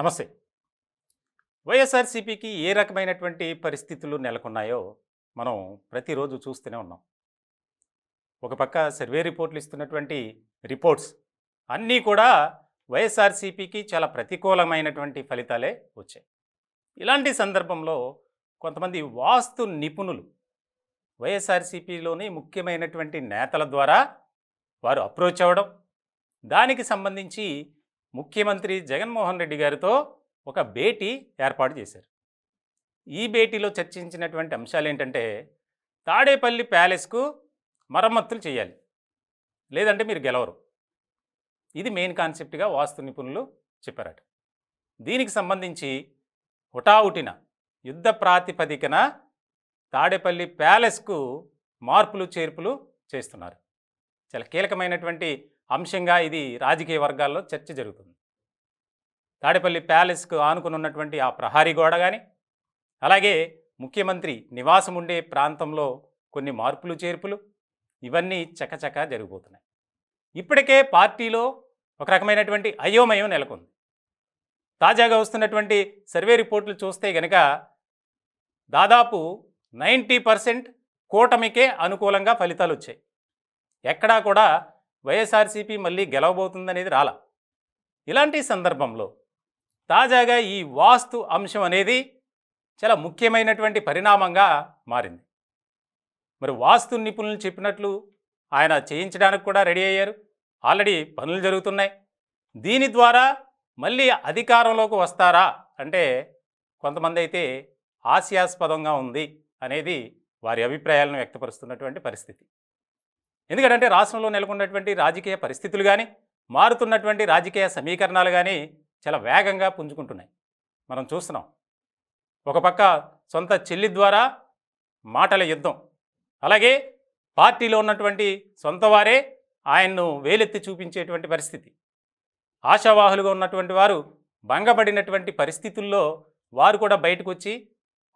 నమస్తే వైఎస్ఆర్సీపీకి ఏ రకమైనటువంటి పరిస్థితులు నెలకొన్నాయో మనం ప్రతిరోజు చూస్తూనే ఉన్నాం ఒక పక్క సర్వే రిపోర్ట్లు ఇస్తున్నటువంటి రిపోర్ట్స్ అన్నీ కూడా వైఎస్ఆర్సీపీకి చాలా ప్రతికూలమైనటువంటి ఫలితాలే వచ్చాయి ఇలాంటి సందర్భంలో కొంతమంది వాస్తు నిపుణులు వైఎస్ఆర్సీపీలోని ముఖ్యమైనటువంటి నేతల ద్వారా వారు అప్రోచ్ అవ్వడం దానికి సంబంధించి ముఖ్యమంత్రి జగన్మోహన్ రెడ్డి గారితో ఒక భేటీ ఏర్పాటు చేశారు ఈ భేటీలో చర్చించినటువంటి అంశాలు ఏంటంటే తాడేపల్లి ప్యాలెస్కు మరమ్మతులు చేయాలి లేదంటే మీరు గెలవరు ఇది మెయిన్ కాన్సెప్ట్గా వాస్తు నిపుణులు చెప్పారట దీనికి సంబంధించి హుటాహుటిన యుద్ధ ప్రాతిపదికన తాడేపల్లి ప్యాలెస్కు మార్పులు చేర్పులు చేస్తున్నారు చాలా కీలకమైనటువంటి అంశంగా ఇది రాజకీయ వర్గాల్లో చర్చ జరుగుతుంది తాడేపల్లి ప్యాలెస్కు ఆనుకుని ఉన్నటువంటి ఆ ప్రహారీ గోడ కానీ అలాగే ముఖ్యమంత్రి నివాసం ఉండే ప్రాంతంలో కొన్ని మార్పులు చేర్పులు ఇవన్నీ చకచక జరిగిపోతున్నాయి ఇప్పటికే పార్టీలో ఒక రకమైనటువంటి అయోమయం నెలకొంది తాజాగా వస్తున్నటువంటి సర్వే రిపోర్ట్లు చూస్తే గనక దాదాపు నైంటీ పర్సెంట్ కూటమికే అనుకూలంగా ఫలితాలు వచ్చాయి ఎక్కడా కూడా వైఎస్ఆర్సీపీ మళ్ళీ గెలవబోతుందనేది రాల ఇలాంటి సందర్భంలో తాజాగా ఈ వాస్తు అంశం అనేది చాలా ముఖ్యమైనటువంటి పరిణామంగా మారింది మరి వాస్తు నిపుణులు చెప్పినట్లు ఆయన చేయించడానికి కూడా రెడీ అయ్యారు ఆల్రెడీ పనులు జరుగుతున్నాయి దీని ద్వారా మళ్ళీ అధికారంలోకి వస్తారా అంటే కొంతమంది అయితే హాస్యాస్పదంగా ఉంది అనేది వారి అభిప్రాయాలను వ్యక్తపరుస్తున్నటువంటి పరిస్థితి ఎందుకంటే రాష్ట్రంలో నెలకొన్నటువంటి రాజకీయ పరిస్థితులు కానీ మారుతున్నటువంటి రాజకీయ సమీకరణాలు కానీ చాలా వేగంగా పుంజుకుంటున్నాయి మనం చూస్తున్నాం ఒక పక్క సొంత చెల్లి ద్వారా మాటల యుద్ధం అలాగే పార్టీలో ఉన్నటువంటి సొంత వారే ఆయన్ను వేలెత్తి చూపించేటువంటి పరిస్థితి ఆశావాహులుగా ఉన్నటువంటి వారు భంగపడినటువంటి పరిస్థితుల్లో వారు కూడా బయటకు వచ్చి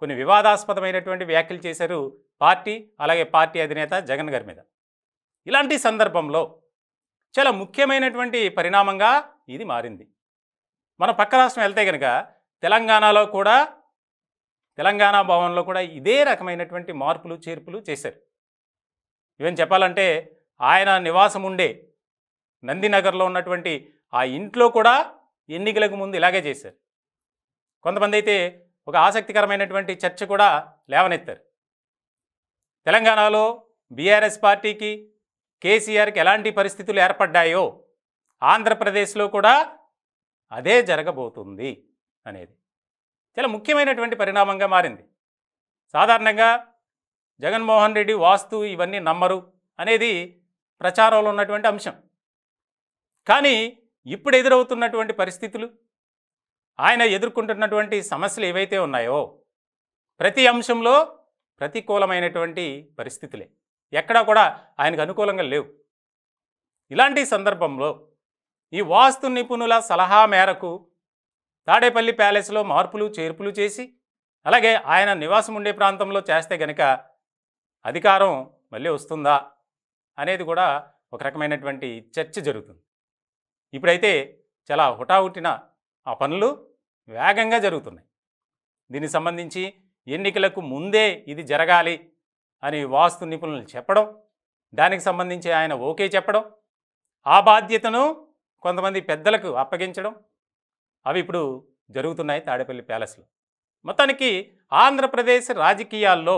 కొన్ని వివాదాస్పదమైనటువంటి వ్యాఖ్యలు చేశారు పార్టీ అలాగే పార్టీ అధినేత జగన్ గారి మీద ఇలాంటి సందర్భంలో చాలా ముఖ్యమైనటువంటి పరిణామంగా ఇది మారింది మన పక్క రాష్ట్రం వెళ్తే కనుక తెలంగాణలో కూడా తెలంగాణ భవన్లో కూడా ఇదే రకమైనటువంటి మార్పులు చేర్పులు చేశారు ఈవెన్ చెప్పాలంటే ఆయన నివాసం ఉండే నందినగర్లో ఉన్నటువంటి ఆ ఇంట్లో కూడా ఎన్నికలకు ముందు ఇలాగే చేశారు కొంతమంది అయితే ఒక ఆసక్తికరమైనటువంటి చర్చ కూడా లేవనెత్తారు తెలంగాణలో బీఆర్ఎస్ పార్టీకి కేసీఆర్కి ఎలాంటి పరిస్థితులు ఏర్పడ్డాయో ఆంధ్రప్రదేశ్లో కూడా అదే జరగబోతుంది అనేది చాలా ముఖ్యమైనటువంటి పరిణామంగా మారింది సాధారణంగా జగన్మోహన్ రెడ్డి వాస్తు ఇవన్నీ నమ్మరు అనేది ప్రచారంలో ఉన్నటువంటి అంశం కానీ ఇప్పుడు ఎదురవుతున్నటువంటి పరిస్థితులు ఆయన ఎదుర్కొంటున్నటువంటి సమస్యలు ఏవైతే ఉన్నాయో ప్రతి అంశంలో ప్రతికూలమైనటువంటి పరిస్థితులే ఎక్కడా కూడా ఆయనకు అనుకూలంగా లేవు ఇలాంటి సందర్భంలో ఈ వాస్తు నిపుణుల సలహా మేరకు తాడేపల్లి ప్యాలెస్లో మార్పులు చేర్పులు చేసి అలాగే ఆయన నివాసం ఉండే ప్రాంతంలో చేస్తే గనక అధికారం మళ్ళీ వస్తుందా అనేది కూడా ఒక రకమైనటువంటి చర్చ జరుగుతుంది ఇప్పుడైతే చాలా హుటాహుటిన ఆ పనులు వేగంగా జరుగుతున్నాయి దీనికి సంబంధించి ఎన్నికలకు ముందే ఇది జరగాలి అని వాస్తు నిపుణులు చెప్పడం దానికి సంబంధించి ఆయన ఓకే చెప్పడం ఆ బాధ్యతను కొంతమంది పెద్దలకు అప్పగించడం అవి ఇప్పుడు జరుగుతున్నాయి తాడేపల్లి ప్యాలెస్లో మొత్తానికి ఆంధ్రప్రదేశ్ రాజకీయాల్లో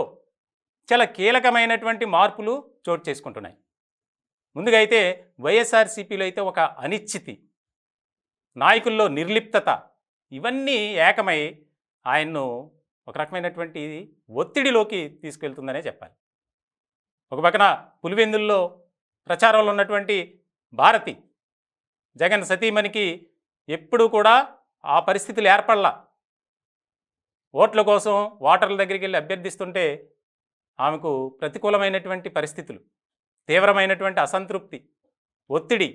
చాలా కీలకమైనటువంటి మార్పులు చోటు చేసుకుంటున్నాయి ముందుగా అయితే వైఎస్ఆర్సీపీలో అయితే ఒక అనిశ్చితి నాయకుల్లో నిర్లిప్తత ఇవన్నీ ఏకమై ఆయన్ను ఒక రకమైనటువంటి ఒత్తిడిలోకి తీసుకెళ్తుందనే చెప్పాలి ఒక పక్కన పులివెందుల్లో ప్రచారంలో ఉన్నటువంటి భారతి జగన్ సతీమణికి ఎప్పుడూ కూడా ఆ పరిస్థితులు ఏర్పడలా ఓట్ల కోసం ఓటర్ల దగ్గరికి వెళ్ళి అభ్యర్థిస్తుంటే ఆమెకు ప్రతికూలమైనటువంటి పరిస్థితులు తీవ్రమైనటువంటి అసంతృప్తి ఒత్తిడి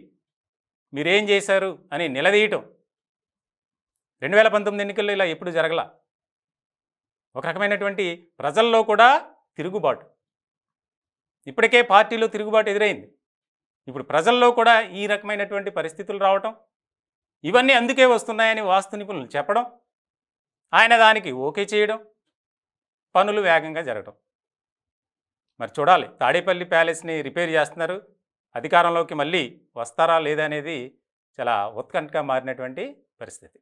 మీరేం చేశారు అని నిలదీయటం రెండు వేల పంతొమ్మిది ఎన్నికల్లో ఇలా ఎప్పుడు జరగల ఒక రకమైనటువంటి ప్రజల్లో కూడా తిరుగుబాటు ఇప్పటికే పార్టీలో తిరుగుబాటు ఎదురైంది ఇప్పుడు ప్రజల్లో కూడా ఈ రకమైనటువంటి పరిస్థితులు రావటం ఇవన్నీ అందుకే వస్తున్నాయని వాస్తు నిపుణులు చెప్పడం ఆయన దానికి ఓకే చేయడం పనులు వేగంగా జరగడం మరి చూడాలి తాడేపల్లి ప్యాలెస్ని రిపేర్ చేస్తున్నారు అధికారంలోకి మళ్ళీ వస్తారా లేదా అనేది చాలా ఉత్కంఠగా మారినటువంటి పరిస్థితి